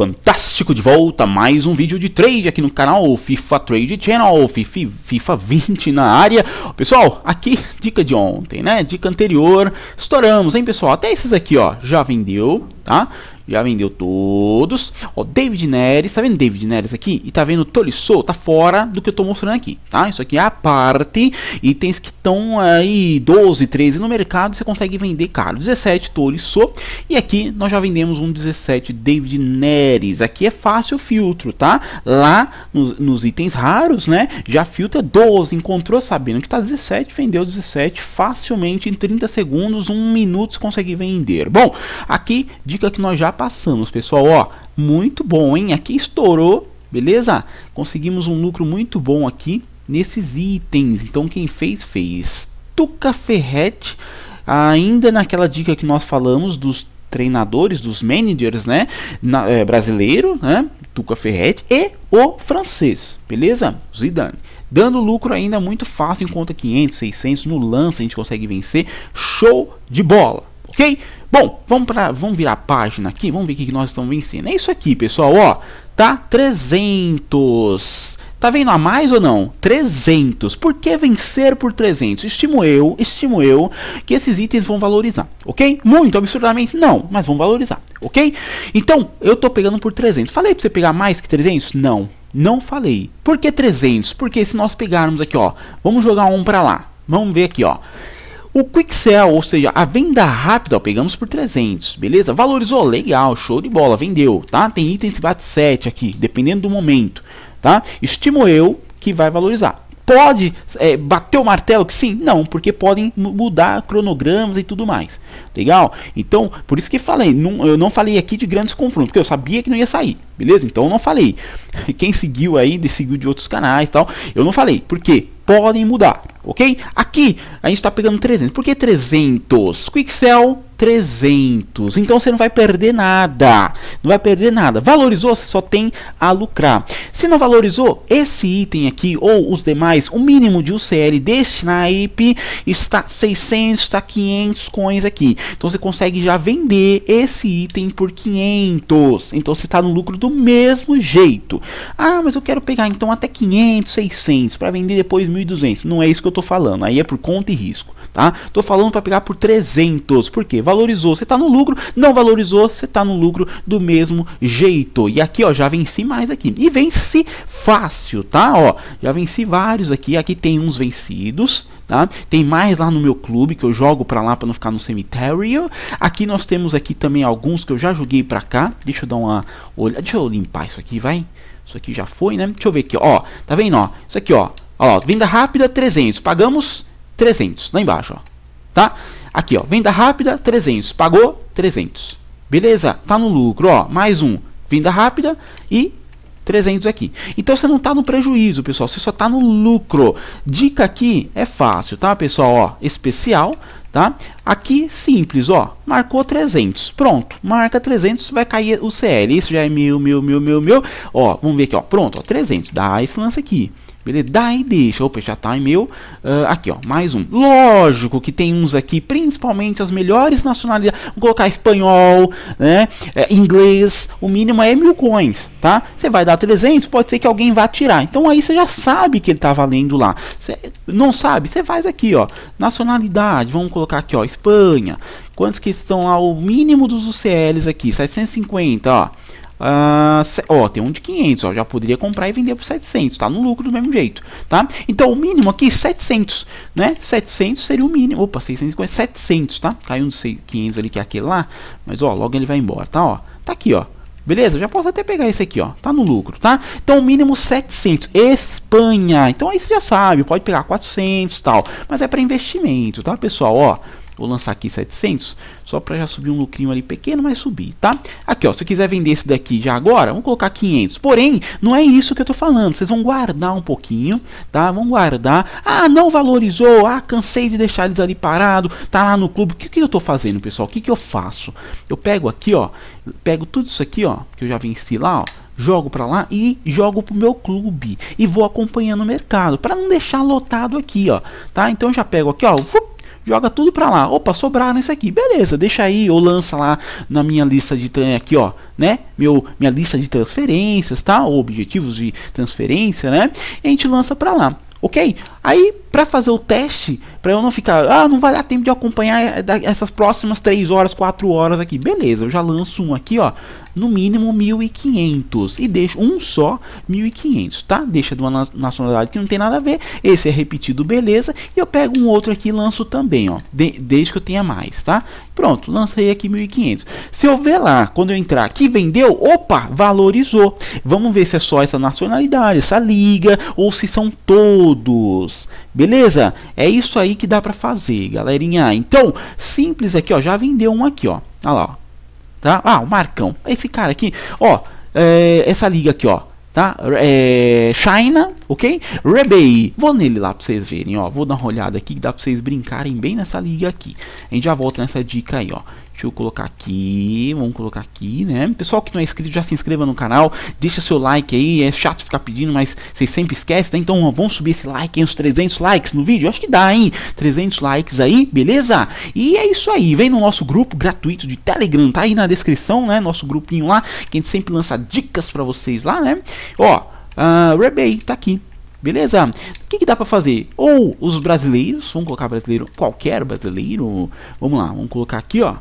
Fantástico de volta, mais um vídeo de trade aqui no canal FIFA Trade Channel, FIFA 20 na área. Pessoal, aqui dica de ontem, né? Dica anterior, estouramos, hein pessoal? Até esses aqui, ó, já vendeu, tá? Já vendeu todos. Ó, David Neres, tá vendo David Neres aqui? E tá vendo Tolisso? Tá fora do que eu tô mostrando aqui, tá? Isso aqui é a parte. Itens que estão aí 12, 13 no mercado, você consegue vender caro. 17 Tolisso. E aqui nós já vendemos um 17 David Neres. Aqui é fácil o filtro, tá? Lá nos, nos itens raros, né? Já filtra 12, encontrou sabendo que tá 17, vendeu 17 facilmente em 30 segundos, 1 minuto você consegue vender. Bom, aqui dica que nós já passamos, pessoal. Ó, muito bom, hein? Aqui estourou, beleza? Conseguimos um lucro muito bom aqui nesses itens. Então quem fez, fez. Tuca Ferret, ainda naquela dica que nós falamos dos treinadores, dos managers, né? Na, é, brasileiro, né? Tuca Ferrete e o francês, beleza? Zidane. Dando lucro ainda muito fácil em conta 500, 600 no lance a gente consegue vencer. Show de bola, ok? Bom, vamos, para vamos virar a página aqui, vamos ver o que nós estamos vencendo. É isso aqui, pessoal, ó, tá? 300. Tá vendo a mais ou não? 300. Por que vencer por 300? Estimo eu, estimo eu que esses itens vão valorizar, ok? Muito, absurdamente não, mas vão valorizar, ok? Então, eu tô pegando por 300. Falei para você pegar mais que 300? Não, não falei. Por que 300? Porque se nós pegarmos aqui, ó, vamos jogar um para lá. Vamos ver aqui, ó. O Quick Sell, ou seja, a venda rápida, ó, pegamos por 300, beleza? Valorizou, legal, show de bola, vendeu, tá? Tem itens que bate 7 aqui, dependendo do momento, tá? Estimo eu que vai valorizar. Pode é, bater o martelo que sim? Não, porque podem mudar cronogramas e tudo mais. Legal? Então, por isso que falei, não, eu não falei aqui de grandes confrontos, porque eu sabia que não ia sair, beleza? Então eu não falei. Quem seguiu aí, seguiu de outros canais tal, eu não falei. porque Podem mudar ok? Aqui a gente está pegando 300. Por que 300? Quicksell 300. Então você não vai perder nada. Não vai perder nada. Valorizou, você só tem a lucrar. Se não valorizou, esse item aqui ou os demais, o mínimo de UCL deste naipe está 600, está 500 coins aqui. Então você consegue já vender esse item por 500. Então você está no lucro do mesmo jeito. Ah, mas eu quero pegar então até 500, 600 para vender depois 1.200. Não é isso que eu eu tô falando. Aí é por conta e risco, tá? Tô falando para pegar por 300. Por quê? Valorizou, você tá no lucro. Não valorizou, você tá no lucro do mesmo jeito. E aqui, ó, já venci mais aqui. E vence fácil, tá? Ó, já venci vários aqui. Aqui tem uns vencidos, tá? Tem mais lá no meu clube que eu jogo para lá para não ficar no cemitério. Aqui nós temos aqui também alguns que eu já joguei para cá. Deixa eu dar uma olhada. Deixa eu limpar isso aqui, vai. Isso aqui já foi, né? Deixa eu ver aqui, ó. Tá vendo, ó? Isso aqui, ó. Ó, venda rápida 300, pagamos 300, lá embaixo, ó. Tá? Aqui, ó, venda rápida 300, pagou 300. Beleza? Tá no lucro, ó, mais um, venda rápida e 300 aqui. Então você não está no prejuízo, pessoal, você só está no lucro. Dica aqui é fácil, tá, pessoal? Ó, especial, tá? Aqui simples, ó, marcou 300. Pronto, marca 300, vai cair o CL. Isso já é mil, mil, mil, mil, mil. Ó, vamos ver aqui, ó, pronto, ó, 300. Dá esse lance aqui. Beleza? Daí deixa, opa, já tá em meu. Uh, aqui, ó, mais um. Lógico que tem uns aqui, principalmente as melhores nacionalidades. Vou colocar espanhol, né? É, inglês, o mínimo é mil coins, tá? Você vai dar 300, pode ser que alguém vá tirar. Então aí você já sabe que ele tá valendo lá. Você não sabe? Você faz aqui, ó. Nacionalidade, vamos colocar aqui, ó, Espanha. Quantos que estão lá? O mínimo dos UCLs aqui, 750, ó. Uh, ó, tem um de 500, ó, já poderia comprar e vender por 700, tá no lucro do mesmo jeito, tá? Então o mínimo aqui 700, né? 700 seria o mínimo. Opa, 650, 700, tá? Caiu um de 500 ali que é aquele lá, mas ó, logo ele vai embora, tá, ó. Tá aqui, ó. Beleza? já posso até pegar esse aqui, ó. Tá no lucro, tá? Então, o mínimo 700. Espanha. Então, aí você já sabe. Pode pegar 400 tal. Mas é para investimento, tá, pessoal? Ó, Vou lançar aqui 700, só para já subir um lucrinho ali pequeno, mas subir, tá? Aqui, ó, se eu quiser vender esse daqui já agora, vamos colocar 500. Porém, não é isso que eu tô falando. Vocês vão guardar um pouquinho, tá? Vão guardar. Ah, não valorizou. Ah, cansei de deixar eles ali parado. Tá lá no clube. O que, que eu tô fazendo, pessoal? O que, que eu faço? Eu pego aqui, ó, pego tudo isso aqui, ó, que eu já venci lá, ó jogo para lá e jogo para o meu clube e vou acompanhando o mercado para não deixar lotado aqui, ó, tá? Então já pego aqui, ó, vup, joga tudo pra lá. Opa, sobraram isso aqui. Beleza, deixa aí ou lança lá na minha lista de aqui, ó, né? Meu minha lista de transferências, tá? Ou objetivos de transferência, né? E a gente lança pra lá. Ok? Aí, para fazer o teste, para eu não ficar, ah, não vai dar tempo de acompanhar eh, essas próximas 3 horas, 4 horas aqui. Beleza, eu já lanço um aqui, ó, no mínimo 1500 e deixo um só 1500, tá? Deixa de uma nacionalidade que não tem nada a ver. Esse é repetido, beleza? E eu pego um outro aqui e lanço também, ó, de desde que eu tenha mais, tá? Pronto, lancei aqui 1.500. Se eu ver lá, quando eu entrar aqui vendeu, opa, valorizou. Vamos ver se é só essa nacionalidade, essa liga, ou se são todos. Beleza? É isso aí que dá para fazer, galerinha. Então, simples aqui, ó, já vendeu um aqui, ó. Olha lá, ó. Tá? Ah, o Marcão. Esse cara aqui, ó, é, essa liga aqui, ó tá? É, China, ok? Rebay, vou nele lá pra vocês verem, ó. Vou dar uma olhada aqui que dá pra vocês brincarem bem nessa liga aqui. A gente já volta nessa dica aí, ó. Deixa eu colocar aqui, vamos colocar aqui, né? Pessoal que não é inscrito, já se inscreva no canal, deixa seu like aí, é chato ficar pedindo, mas vocês sempre esquecem, tá? Então vamos subir esse like aí, uns 300 likes no vídeo, acho que dá, hein? 300 likes aí, beleza? E é isso aí, vem no nosso grupo gratuito de Telegram, tá aí na descrição, né? Nosso grupinho lá, que a gente sempre lança dicas pra vocês lá, né? Ó, uh, Rebay tá aqui, Beleza? O que, que dá para fazer? Ou os brasileiros, vamos colocar brasileiro, qualquer brasileiro. Vamos lá, vamos colocar aqui, ó.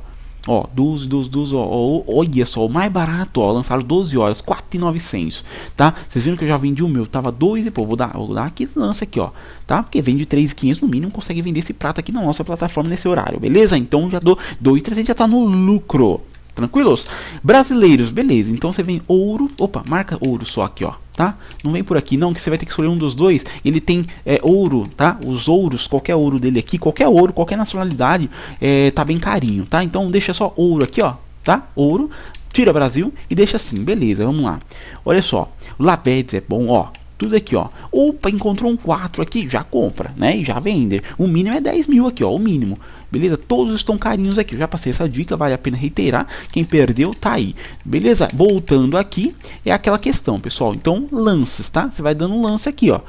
Ó, 12, 12, 12, ó, ó, olha só, o mais barato, ó, lançaram 12 horas, 4,900, tá? Vocês viram que eu já vendi o meu, tava 2 e pô, vou dar, vou dar aqui, lança aqui, ó, tá? Porque vende 3,500 no mínimo, consegue vender esse prato aqui na nossa plataforma nesse horário, beleza? Então já dou 2,300, já tá no lucro, tranquilos? Brasileiros, beleza, então você vem ouro, opa, marca ouro só aqui, ó, tá? Não vem por aqui, não, que você vai ter que escolher um dos dois. Ele tem é, ouro, tá? Os ouros, qualquer ouro dele aqui, qualquer ouro, qualquer nacionalidade, é, tá bem carinho, tá? Então deixa só ouro aqui, ó, tá? Ouro, tira Brasil e deixa assim, beleza, vamos lá. Olha só, Lapedes é bom, ó tudo aqui, ó. Opa, encontrou um 4 aqui, já compra, né? E já vende. O mínimo é 10 mil aqui, ó. O mínimo. Beleza? Todos estão carinhos aqui. Eu já passei essa dica, vale a pena reiterar. Quem perdeu, tá aí. Beleza? Voltando aqui, é aquela questão, pessoal. Então, lances, tá? Você vai dando um lance aqui, ó.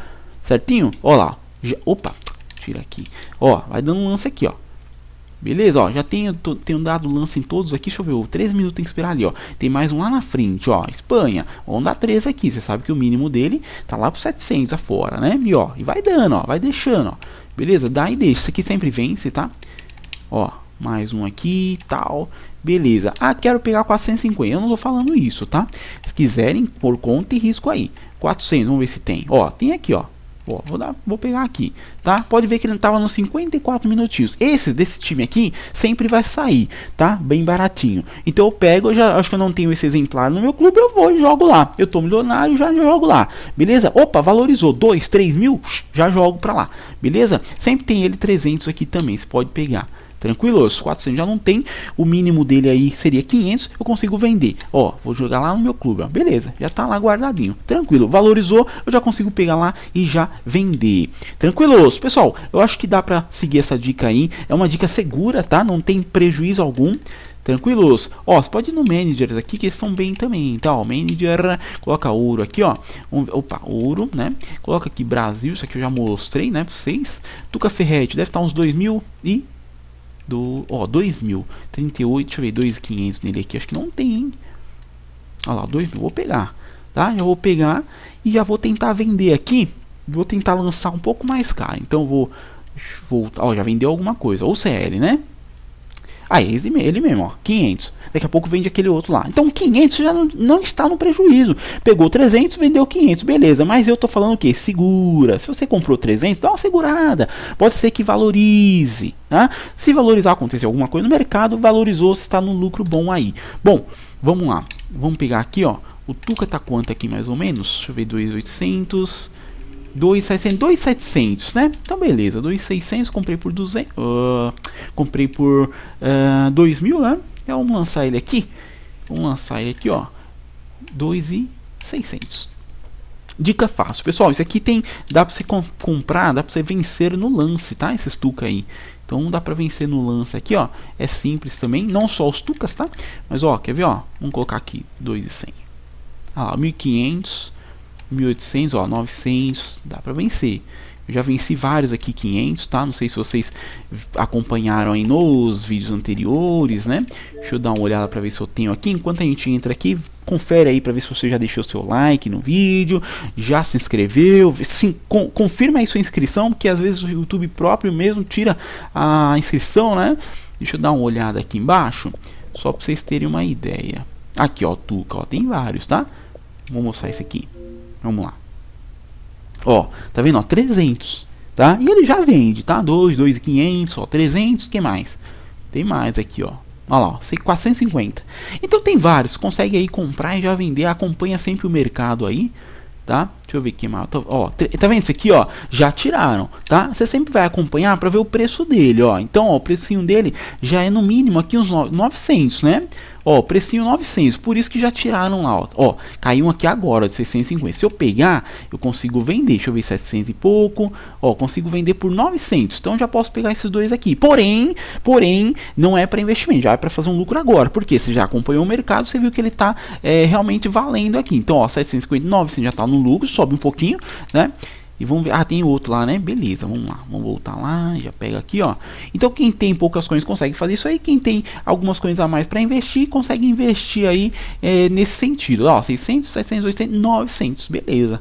Certinho? Ó lá. Já, opa, tira aqui. Ó, vai dando um lance aqui, ó. Beleza, ó, já tenho, tô, tenho dado lance em todos aqui, deixa eu ver, 3 minutos tem que esperar ali, ó. Tem mais um lá na frente, ó, Espanha, vamos dar 3 aqui, você sabe que o mínimo dele tá lá pro 700 afora, né? E ó, e vai dando, ó, vai deixando, ó. Beleza, dá e deixa, isso aqui sempre vence, tá? Ó, mais um aqui e tal. Beleza, ah, quero pegar 450, eu não tô falando isso, tá? Se quiserem, por conta e risco aí. 400, vamos ver se tem. Ó, tem aqui, ó, Pô, vou, dar, vou pegar aqui, tá? Pode ver que ele estava nos 54 minutinhos. Esse desse time aqui sempre vai sair, tá? Bem baratinho. Então eu pego, eu já acho que eu não tenho esse exemplar no meu clube, eu vou e jogo lá. Eu tô milionário, já jogo lá, beleza? Opa, valorizou 2, 3 mil, já jogo pra lá, beleza? Sempre tem ele 300 aqui também, você pode pegar tranquilos 400 já não tem. O mínimo dele aí seria 500. Eu consigo vender. Ó, vou jogar lá no meu clube. Ó. Beleza, já tá lá guardadinho. Tranquilo. Valorizou, eu já consigo pegar lá e já vender. Tranquilos? Pessoal, eu acho que dá pra seguir essa dica aí. É uma dica segura, tá? Não tem prejuízo algum. Tranquilos? Ó, você pode ir no managers aqui que eles são bem também, tá? Ó, manager, coloca ouro aqui, ó. Um, opa, ouro, né? Coloca aqui Brasil, isso aqui eu já mostrei, né? Pra vocês. Tuca Ferretti, deve estar uns 2.000 mil e do. Ó, 2000. deixa eu ver, 2,500 nele aqui. Acho que não tem, hein? Olha lá, 2000. Vou pegar, tá? Já vou pegar e já vou tentar vender aqui. Vou tentar lançar um pouco mais caro. Então vou. voltar ó, já vendeu alguma coisa. Ou CL, né? Aí ah, ele mesmo, ó, 500. Daqui a pouco vende aquele outro lá. Então 500 já não, não está no prejuízo. Pegou 300, vendeu 500, beleza. Mas eu tô falando o que? Segura. Se você comprou 300, dá uma segurada. Pode ser que valorize. Tá? Se valorizar, acontecer alguma coisa no mercado, valorizou, você está num lucro bom aí. Bom, vamos lá. Vamos pegar aqui, ó. O Tuca tá quanto aqui mais ou menos? Deixa eu ver, 2,800. 2,700, né? Então beleza, 2,600, comprei por 200, uh, ah, comprei por uh, ah, 2.000, né? Então, vamos lançar ele aqui, vamos lançar ele aqui, ó, 2,600. Dica fácil, pessoal, isso aqui tem, dá pra você comp comprar, dá pra você vencer no lance, tá? Esses tuca aí. Então dá pra vencer no lance aqui, ó, é simples também, não só os tucas, tá? Mas ó, quer ver, ó, vamos colocar aqui 2,100. Ah 1.500, 1800, ó, 900, dá para vencer. Eu já venci vários aqui, 500, tá? Não sei se vocês acompanharam aí nos vídeos anteriores, né? Deixa eu dar uma olhada para ver se eu tenho aqui. Enquanto a gente entra aqui, confere aí para ver se você já deixou seu like no vídeo, já se inscreveu, sim, confirma aí sua inscrição, porque às vezes o YouTube próprio mesmo tira a inscrição, né? Deixa eu dar uma olhada aqui embaixo, só para vocês terem uma ideia. Aqui, ó, Tuca, ó, tem vários, tá? Vou mostrar esse aqui. Vamos lá. Ó, tá vendo? Ó, 300, tá? E ele já vende, tá? 2, 2,500, ó, 300, que mais? Tem mais aqui, ó. Olha lá, ó, 450. Então tem vários, consegue aí comprar e já vender, acompanha sempre o mercado aí, tá? Deixa eu ver aqui, mal. Ó, tá vendo isso aqui, ó? Já tiraram, tá? Você sempre vai acompanhar para ver o preço dele, ó. Então, ó, o precinho dele já é no mínimo aqui uns 900, né? Ó, precinho 900, por isso que já tiraram lá, ó. ó caiu aqui agora de 650. Se eu pegar, eu consigo vender, deixa eu ver 700 e pouco. Ó, consigo vender por 900. Então já posso pegar esses dois aqui. Porém, porém, não é para investimento, já é para fazer um lucro agora. Porque você já acompanhou o mercado, você viu que ele tá é, realmente valendo aqui. Então, ó, 759, você já tá no lucro, sobe um pouquinho, né? E vamos ver. Ah, tem outro lá, né? Beleza, vamos lá. Vamos voltar lá. Já pega aqui, ó. Então, quem tem poucas coisas consegue fazer isso aí. Quem tem algumas coisas a mais para investir, consegue investir aí é, nesse sentido. Ó, 600, 700, 800, 900. Beleza.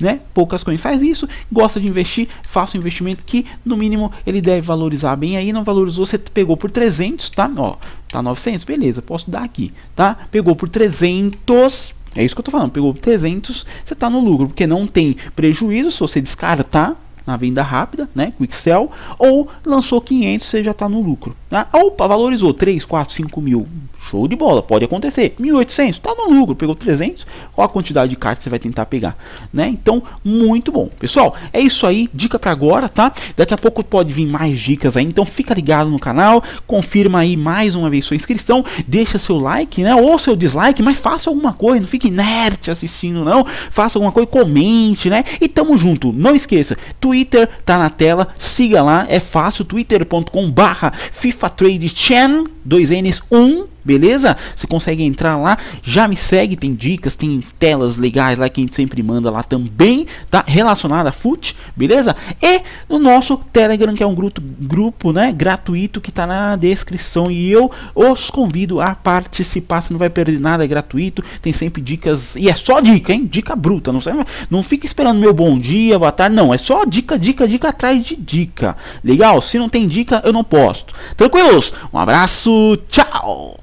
Né? Poucas coisas faz isso, gosta de investir, faça um investimento que no mínimo ele deve valorizar bem aí, não valorizou, você pegou por 300, tá? Ó, tá 900, beleza, posso dar aqui, tá? Pegou por 300, é isso que eu tô falando. Pegou 300, você tá no lucro, porque não tem prejuízo se você descartar tá? na venda rápida, né? Quick sell, ou lançou 500, você já está no lucro. Né? Opa, valorizou 3, 4, 5 mil. Show de bola, pode acontecer. 1.800, está no lucro, pegou 300. Qual a quantidade de cartas você vai tentar pegar, né? Então, muito bom. Pessoal, é isso aí, dica para agora, tá? Daqui a pouco pode vir mais dicas aí, então fica ligado no canal, confirma aí mais uma vez sua inscrição, deixa seu like, né? Ou seu dislike, mas faça alguma coisa, não fique inerte assistindo não. Faça alguma coisa, comente, né? E tamo junto. Não esqueça, tu Twitter, tá na tela, siga lá, é fácil, twitter.com barra FIFA Trade Chan, dois N's, um, Beleza? Você consegue entrar lá, já me segue, tem dicas, tem telas legais lá que a gente sempre manda lá também, tá? Relacionada a FUT, beleza? E no nosso Telegram, que é um grupo, grupo né, gratuito que tá na descrição e eu os convido a participar, você não vai perder nada, é gratuito, tem sempre dicas, e é só dica, hein? Dica bruta, não, não fica esperando meu bom dia, boa tarde, não, é só dica, dica, dica atrás de dica, legal? Se não tem dica, eu não posto. Tranquilos? Um abraço, tchau!